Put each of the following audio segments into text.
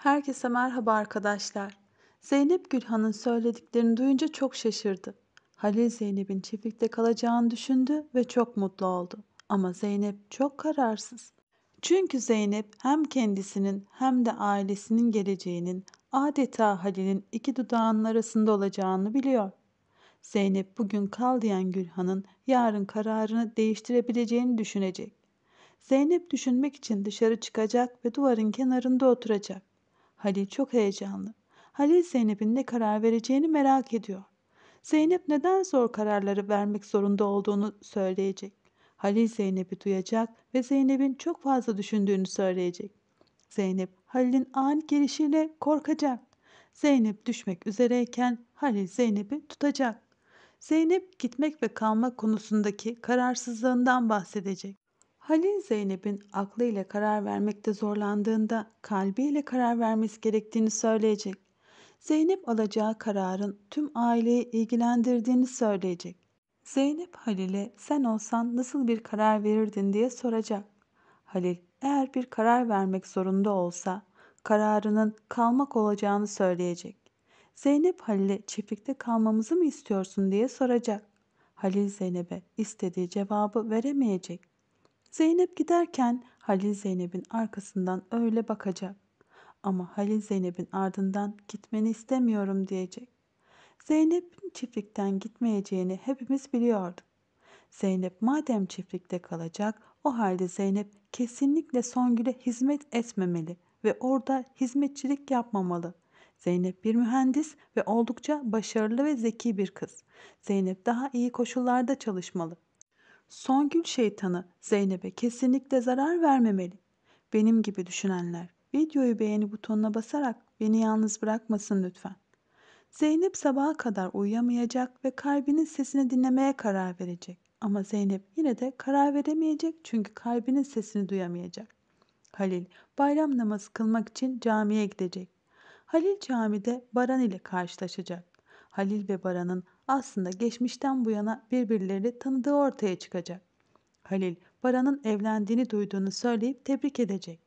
Herkese merhaba arkadaşlar. Zeynep Gülhan'ın söylediklerini duyunca çok şaşırdı. Halil Zeynep'in çiftlikte kalacağını düşündü ve çok mutlu oldu. Ama Zeynep çok kararsız. Çünkü Zeynep hem kendisinin hem de ailesinin geleceğinin adeta Halil'in iki dudağının arasında olacağını biliyor. Zeynep bugün kal diyen Gülhan'ın yarın kararını değiştirebileceğini düşünecek. Zeynep düşünmek için dışarı çıkacak ve duvarın kenarında oturacak. Halil çok heyecanlı. Halil Zeynep'in ne karar vereceğini merak ediyor. Zeynep neden zor kararları vermek zorunda olduğunu söyleyecek. Halil Zeynep'i duyacak ve Zeynep'in çok fazla düşündüğünü söyleyecek. Zeynep Halil'in ani gelişiyle korkacak. Zeynep düşmek üzereyken Halil Zeynep'i tutacak. Zeynep gitmek ve kalmak konusundaki kararsızlığından bahsedecek. Halil Zeynep'in aklıyla karar vermekte zorlandığında kalbiyle karar vermesi gerektiğini söyleyecek. Zeynep alacağı kararın tüm aileyi ilgilendirdiğini söyleyecek. Zeynep Halil'e sen olsan nasıl bir karar verirdin diye soracak. Halil eğer bir karar vermek zorunda olsa kararının kalmak olacağını söyleyecek. Zeynep Halil'e çiftlikte kalmamızı mı istiyorsun diye soracak. Halil Zeynep'e istediği cevabı veremeyecek. Zeynep giderken Halil Zeynep'in arkasından öyle bakacak. Ama Halil Zeynep'in ardından gitmeni istemiyorum diyecek. Zeynep'in çiftlikten gitmeyeceğini hepimiz biliyorduk. Zeynep madem çiftlikte kalacak o halde Zeynep kesinlikle Songül'e hizmet etmemeli ve orada hizmetçilik yapmamalı. Zeynep bir mühendis ve oldukça başarılı ve zeki bir kız. Zeynep daha iyi koşullarda çalışmalı. Songül şeytanı Zeynep'e kesinlikle zarar vermemeli. Benim gibi düşünenler videoyu beğeni butonuna basarak beni yalnız bırakmasın lütfen. Zeynep sabaha kadar uyuyamayacak ve kalbinin sesini dinlemeye karar verecek. Ama Zeynep yine de karar veremeyecek çünkü kalbinin sesini duyamayacak. Halil bayram namazı kılmak için camiye gidecek. Halil camide Baran ile karşılaşacak. Halil ve Baran'ın aslında geçmişten bu yana birbirlerini tanıdığı ortaya çıkacak. Halil, Baran'ın evlendiğini duyduğunu söyleyip tebrik edecek.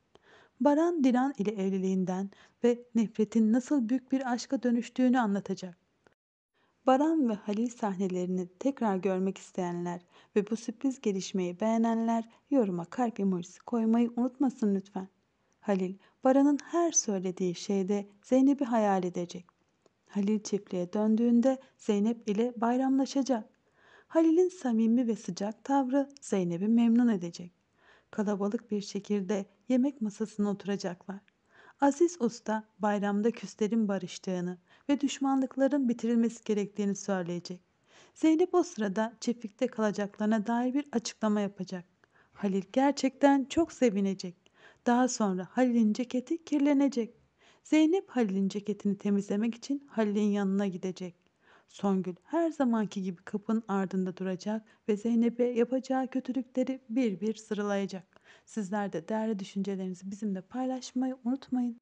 Baran, Dilan ile evliliğinden ve nefretin nasıl büyük bir aşka dönüştüğünü anlatacak. Baran ve Halil sahnelerini tekrar görmek isteyenler ve bu sürpriz gelişmeyi beğenenler yoruma kalp emojisi koymayı unutmasın lütfen. Halil, Baran'ın her söylediği şeyde Zeynep'i hayal edecek. Halil çiftliğe döndüğünde Zeynep ile bayramlaşacak. Halil'in samimi ve sıcak tavrı Zeynep'i memnun edecek. Kalabalık bir şekilde yemek masasına oturacaklar. Aziz Usta bayramda küslerin barıştığını ve düşmanlıkların bitirilmesi gerektiğini söyleyecek. Zeynep o sırada çiftlikte kalacaklarına dair bir açıklama yapacak. Halil gerçekten çok sevinecek. Daha sonra Halil'in ceketi kirlenecek. Zeynep Halil'in ceketini temizlemek için Halil'in yanına gidecek. Songül her zamanki gibi kapının ardında duracak ve Zeynep'e yapacağı kötülükleri bir bir sıralayacak. Sizler de değerli düşüncelerinizi bizimle paylaşmayı unutmayın.